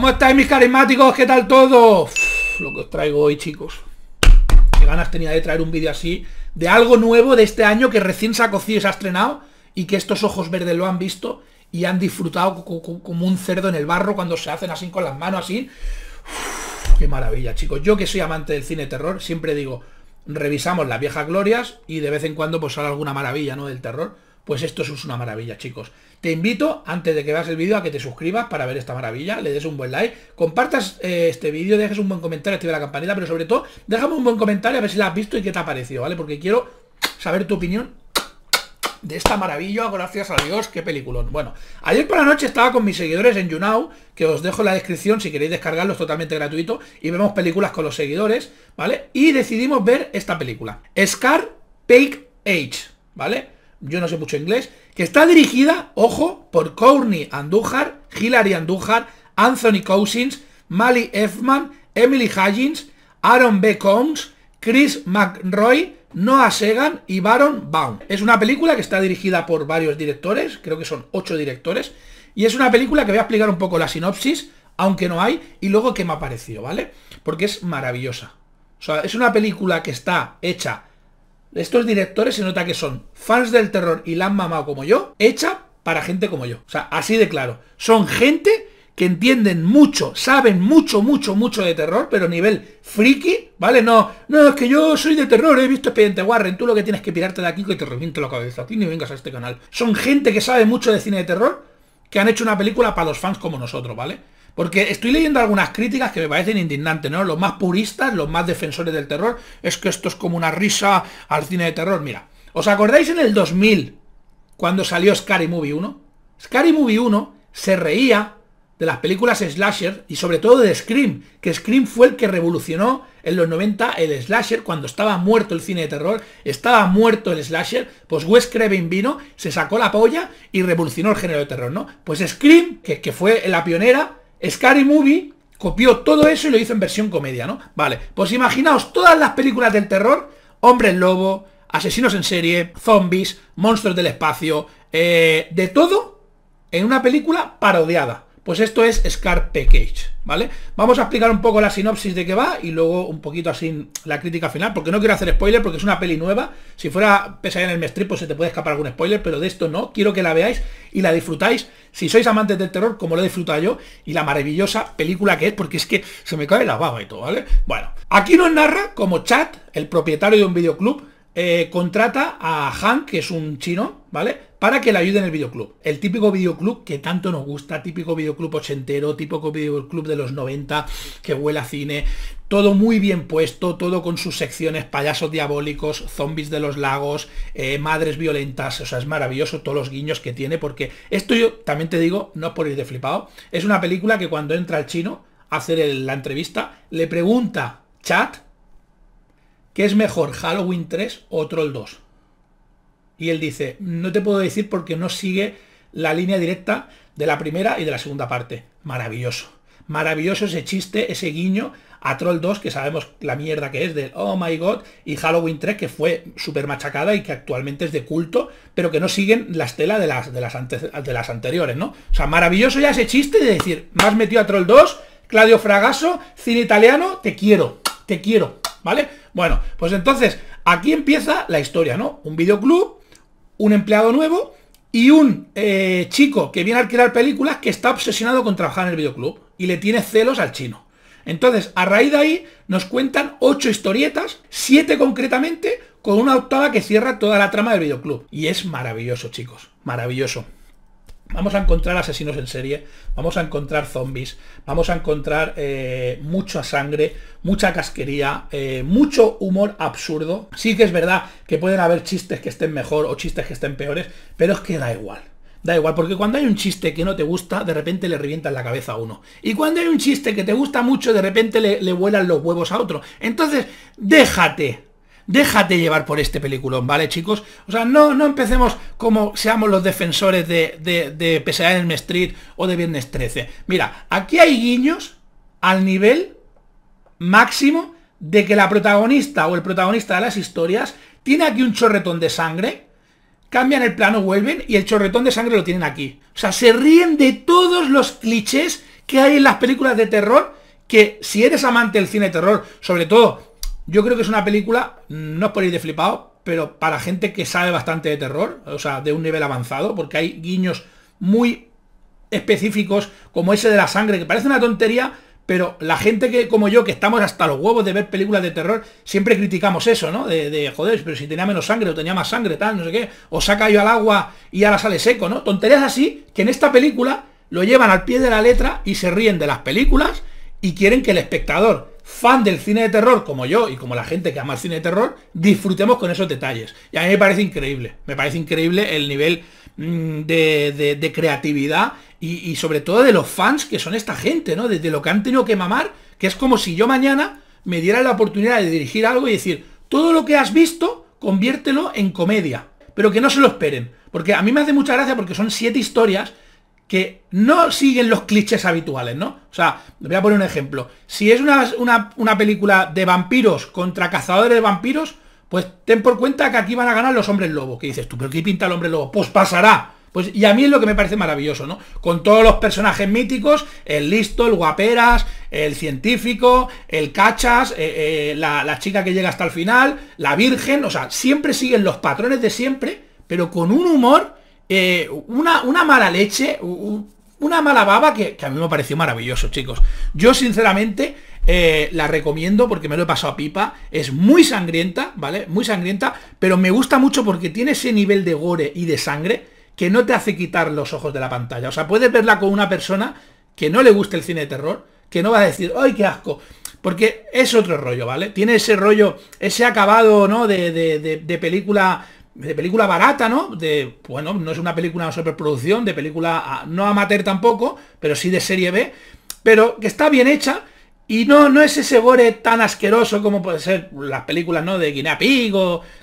¿Cómo estáis mis carismáticos? ¿Qué tal todo? lo que os traigo hoy, chicos. Qué ganas tenía de traer un vídeo así de algo nuevo de este año que recién se ha cocido y se ha estrenado y que estos ojos verdes lo han visto y han disfrutado como un cerdo en el barro cuando se hacen así con las manos así. qué maravilla, chicos. Yo que soy amante del cine terror, siempre digo, revisamos las viejas glorias y de vez en cuando pues sale alguna maravilla, ¿no? Del terror pues esto es una maravilla, chicos. Te invito, antes de que veas el vídeo, a que te suscribas para ver esta maravilla, le des un buen like, compartas eh, este vídeo, dejes un buen comentario, activa la campanita, pero sobre todo, déjame un buen comentario a ver si la has visto y qué te ha parecido, ¿vale? Porque quiero saber tu opinión de esta maravilla, gracias a Dios, qué peliculón. Bueno, ayer por la noche estaba con mis seguidores en YouNow, que os dejo en la descripción si queréis descargarlo, totalmente gratuito, y vemos películas con los seguidores, ¿vale? Y decidimos ver esta película, Scar Pake Age, ¿vale? yo no sé mucho inglés, que está dirigida, ojo, por Courtney Andújar, Hilary Andújar, Anthony Cousins, Mali Effman, Emily Higgins, Aaron B. Combs, Chris McRoy, Noah Segan y Baron Baum. Es una película que está dirigida por varios directores, creo que son ocho directores, y es una película que voy a explicar un poco la sinopsis, aunque no hay, y luego qué me ha parecido, ¿vale? Porque es maravillosa. O sea, es una película que está hecha estos directores se nota que son fans del terror y la han mamado como yo, hecha para gente como yo. O sea, así de claro. Son gente que entienden mucho, saben mucho, mucho, mucho de terror, pero nivel friki, ¿vale? No, no, es que yo soy de terror, he visto Expediente Warren, tú lo que tienes que pirarte de aquí que te reviento la cabeza, a ti ni vengas a este canal. Son gente que sabe mucho de cine de terror, que han hecho una película para los fans como nosotros, ¿vale? Porque estoy leyendo algunas críticas que me parecen indignantes, ¿no? Los más puristas, los más defensores del terror, es que esto es como una risa al cine de terror. Mira, ¿os acordáis en el 2000 cuando salió Scary Movie 1? Scary Movie 1 se reía de las películas slasher y sobre todo de Scream, que Scream fue el que revolucionó en los 90 el slasher cuando estaba muerto el cine de terror, estaba muerto el slasher, pues Wes Craven vino, se sacó la polla y revolucionó el género de terror, ¿no? Pues Scream, que, que fue la pionera, Scary Movie copió todo eso y lo hizo en versión comedia, ¿no? Vale, pues imaginaos todas las películas del terror, hombres lobo, asesinos en serie, zombies, monstruos del espacio, eh, de todo en una película parodiada. Pues esto es Scar Package, ¿vale? Vamos a explicar un poco la sinopsis de qué va y luego un poquito así la crítica final, porque no quiero hacer spoiler porque es una peli nueva. Si fuera Pesadilla en el Mestre, pues se te puede escapar algún spoiler, pero de esto no. Quiero que la veáis y la disfrutáis. Si sois amantes del terror, como lo he disfrutado yo, y la maravillosa película que es, porque es que se me cae la baba y todo, ¿vale? Bueno, aquí nos narra como Chad, el propietario de un videoclub, eh, contrata a Han, que es un chino, ¿vale? para que le ayuden en el videoclub. El típico videoclub que tanto nos gusta, típico videoclub ochentero, típico videoclub de los 90, que vuela cine, todo muy bien puesto, todo con sus secciones, payasos diabólicos, zombies de los lagos, eh, madres violentas, o sea, es maravilloso todos los guiños que tiene, porque esto yo también te digo, no es por ir de flipado, es una película que cuando entra el chino a hacer la entrevista, le pregunta, chat, ¿qué es mejor, Halloween 3 o Troll 2? Y él dice, no te puedo decir porque no sigue la línea directa de la primera y de la segunda parte. Maravilloso. Maravilloso ese chiste, ese guiño a Troll 2, que sabemos la mierda que es de Oh My God, y Halloween 3, que fue súper machacada y que actualmente es de culto, pero que no siguen la estela de las, de las, de las anteriores, ¿no? O sea, maravilloso ya ese chiste de decir, más metido a Troll 2, Claudio Fragaso, cine italiano, te quiero, te quiero, ¿vale? Bueno, pues entonces, aquí empieza la historia, ¿no? Un videoclub un empleado nuevo y un eh, chico que viene a alquilar películas que está obsesionado con trabajar en el videoclub y le tiene celos al chino. Entonces, a raíz de ahí, nos cuentan ocho historietas, siete concretamente, con una octava que cierra toda la trama del videoclub. Y es maravilloso, chicos, maravilloso. Vamos a encontrar asesinos en serie, vamos a encontrar zombies, vamos a encontrar eh, mucha sangre, mucha casquería, eh, mucho humor absurdo. Sí que es verdad que pueden haber chistes que estén mejor o chistes que estén peores, pero es que da igual. Da igual, porque cuando hay un chiste que no te gusta, de repente le revientas la cabeza a uno. Y cuando hay un chiste que te gusta mucho, de repente le, le vuelan los huevos a otro. Entonces, déjate, déjate llevar por este peliculón, ¿vale, chicos? O sea, no, no empecemos como seamos los defensores de, de, en el Street o de Viernes 13. Mira, aquí hay guiños al nivel máximo de que la protagonista o el protagonista de las historias tiene aquí un chorretón de sangre, cambian el plano, vuelven y el chorretón de sangre lo tienen aquí. O sea, se ríen de todos los clichés que hay en las películas de terror, que si eres amante del cine de terror, sobre todo yo creo que es una película, no es por ir de flipado, pero para gente que sabe bastante de terror, o sea, de un nivel avanzado, porque hay guiños muy específicos, como ese de la sangre, que parece una tontería, pero la gente que, como yo, que estamos hasta los huevos de ver películas de terror, siempre criticamos eso, ¿no? De, de joder, pero si tenía menos sangre o tenía más sangre, tal, no sé qué, o saca yo al agua y ahora sale seco, ¿no? Tonterías así, que en esta película lo llevan al pie de la letra y se ríen de las películas y quieren que el espectador, fan del cine de terror como yo y como la gente que ama el cine de terror, disfrutemos con esos detalles. Y a mí me parece increíble, me parece increíble el nivel mm, de, creatividad y, y, sobre todo de los fans que son esta gente, ¿no? Desde lo que han tenido que mamar, que es como si yo mañana me diera la oportunidad de dirigir algo y decir, todo lo que has visto, conviértelo en comedia, pero que no se lo esperen. Porque a mí me hace mucha gracia porque son siete historias que no siguen los clichés habituales, ¿no? O sea, voy a poner un ejemplo. Si es una, película de vampiros contra cazadores de vampiros, pues ten por cuenta que aquí van a ganar los hombres lobos. Que dices tú, pero ¿qué pinta el hombre lobo? Pues pasará. Pues, y a mí es lo que me parece maravilloso, ¿no? Con todos los personajes míticos, el listo, el guaperas, el científico, el cachas, eh, eh, la, la, chica que llega hasta el final, la virgen, o sea, siempre siguen los patrones de siempre, pero con un humor eh, una, una, mala leche, una mala baba que, a mí me pareció maravilloso, chicos. Yo sinceramente eh, la recomiendo porque me lo he pasado a pipa. Es muy sangrienta, ¿vale? Muy sangrienta, pero me gusta mucho porque tiene ese nivel de gore y de sangre que no te hace quitar los ojos de la pantalla. O sea, puedes verla con una persona que no le guste el cine de terror, que no va a decir, ¡ay, qué asco! Porque es otro rollo, ¿vale? Tiene ese rollo, ese acabado, ¿no? de, de película de película barata, ¿no? De, bueno, no es una película de superproducción, de película ah, no amateur tampoco, pero sí de serie B, pero que está bien hecha y no, no es ese gore tan asqueroso como puede ser las películas, ¿no? De Guinea Pig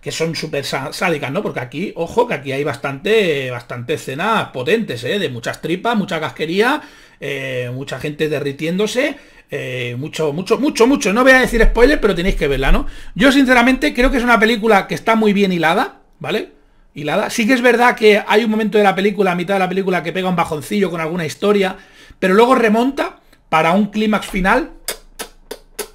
que son súper sádicas, ¿no? Porque aquí, ojo, que aquí hay bastante, bastante escenas potentes, ¿eh? De muchas tripas, mucha casquería, eh, mucha gente derritiéndose, eh, mucho, mucho, mucho, mucho. No voy a decir spoiler, pero tenéis que verla, ¿no? Yo sinceramente creo que es una película que está muy bien hilada, ¿vale? Hilada. Sí que es verdad que hay un momento de la película, a mitad de la película, que pega un bajoncillo con alguna historia, pero luego remonta para un clímax final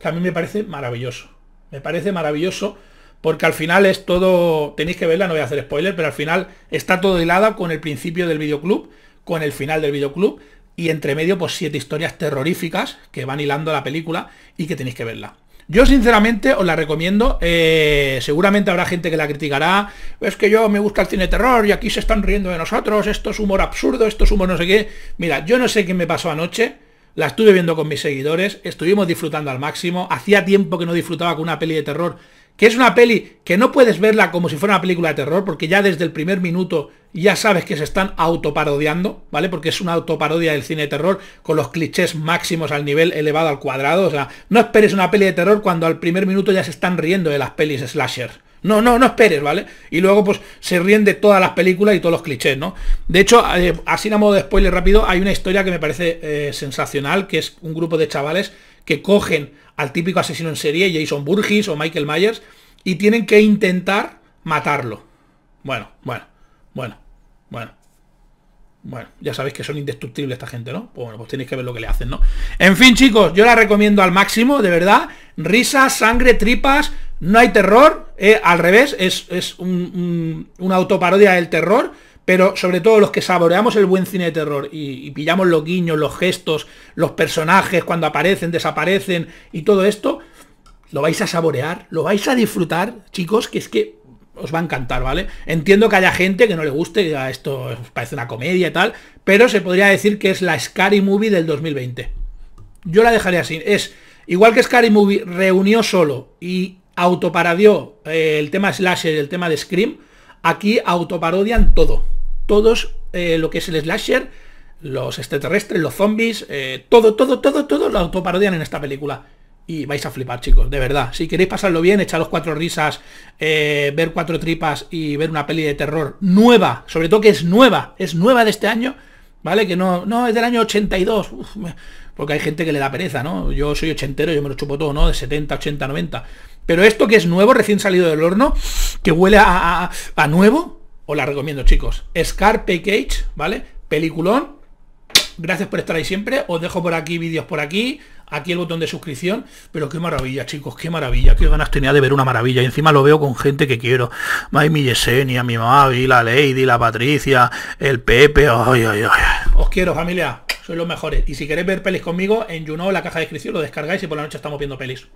que a mí me parece maravilloso. Me parece maravilloso porque al final es todo, tenéis que verla, no voy a hacer spoiler, pero al final está todo hilada con el principio del videoclub, con el final del videoclub y entre medio pues siete historias terroríficas que van hilando la película y que tenéis que verla. Yo sinceramente os la recomiendo, eh, seguramente habrá gente que la criticará, es que yo me gusta el cine terror y aquí se están riendo de nosotros, esto es humor absurdo, esto es humor no sé qué. Mira, yo no sé qué me pasó anoche, la estuve viendo con mis seguidores, estuvimos disfrutando al máximo. Hacía tiempo que no disfrutaba con una peli de terror, que es una peli que no puedes verla como si fuera una película de terror, porque ya desde el primer minuto ya sabes que se están autoparodiando, ¿vale? Porque es una autoparodia del cine de terror con los clichés máximos al nivel elevado al cuadrado. O sea, no esperes una peli de terror cuando al primer minuto ya se están riendo de las pelis slasher. No, no, no esperes, ¿vale? Y luego pues se ríen de todas las películas y todos los clichés, ¿no? De hecho, eh, así a modo de spoiler rápido, hay una historia que me parece eh, sensacional, que es un grupo de chavales que cogen al típico asesino en serie, Jason Burgess o Michael Myers, y tienen que intentar matarlo. Bueno, bueno, bueno, bueno. Bueno, ya sabéis que son indestructibles esta gente, ¿no? Pues bueno, pues tenéis que ver lo que le hacen, ¿no? En fin, chicos, yo la recomiendo al máximo, de verdad. Risas, sangre, tripas, no hay terror, eh, al revés, es, una autoparodia del terror, pero sobre todo los que saboreamos el buen cine de terror y, pillamos los guiños, los gestos, los personajes cuando aparecen, desaparecen y todo esto, lo vais a saborear, lo vais a disfrutar, chicos, que es que os va a encantar, ¿vale? Entiendo que haya gente que no le guste, que esto parece una comedia y tal, pero se podría decir que es la Scary Movie del 2020. Yo la dejaré así, es igual que Scary Movie reunió solo y autoparodió eh, el tema slasher, el tema de Scream, aquí autoparodian todo. Todos eh, lo que es el slasher, los extraterrestres, los zombies, eh, todo, todo, todo, todo lo autoparodian en esta película. Y vais a flipar, chicos, de verdad. Si queréis pasarlo bien, echaros cuatro risas, ver cuatro tripas y ver una peli de terror nueva, sobre todo que es nueva, es nueva de este año, ¿vale? Que no, no, es del año 82 porque hay gente que le da pereza, ¿no? Yo soy ochentero, yo me lo chupo todo, ¿no? De 70, 80, 90. Pero esto que es nuevo, recién salido del horno, que huele a, a, nuevo, os la recomiendo, chicos. Scarpe Cage, ¿vale? Peliculón. Gracias por estar ahí siempre. Os dejo por aquí vídeos por aquí aquí el botón de suscripción, pero qué maravilla, chicos, qué maravilla, qué ganas tenía de ver una maravilla. Y encima lo veo con gente que quiero. My mi Yesenia, mi y la Lady, la Patricia, el Pepe, Os quiero, familia, sois los mejores. Y si queréis ver pelis conmigo, en en la caja de descripción, lo descargáis y por la noche estamos viendo pelis.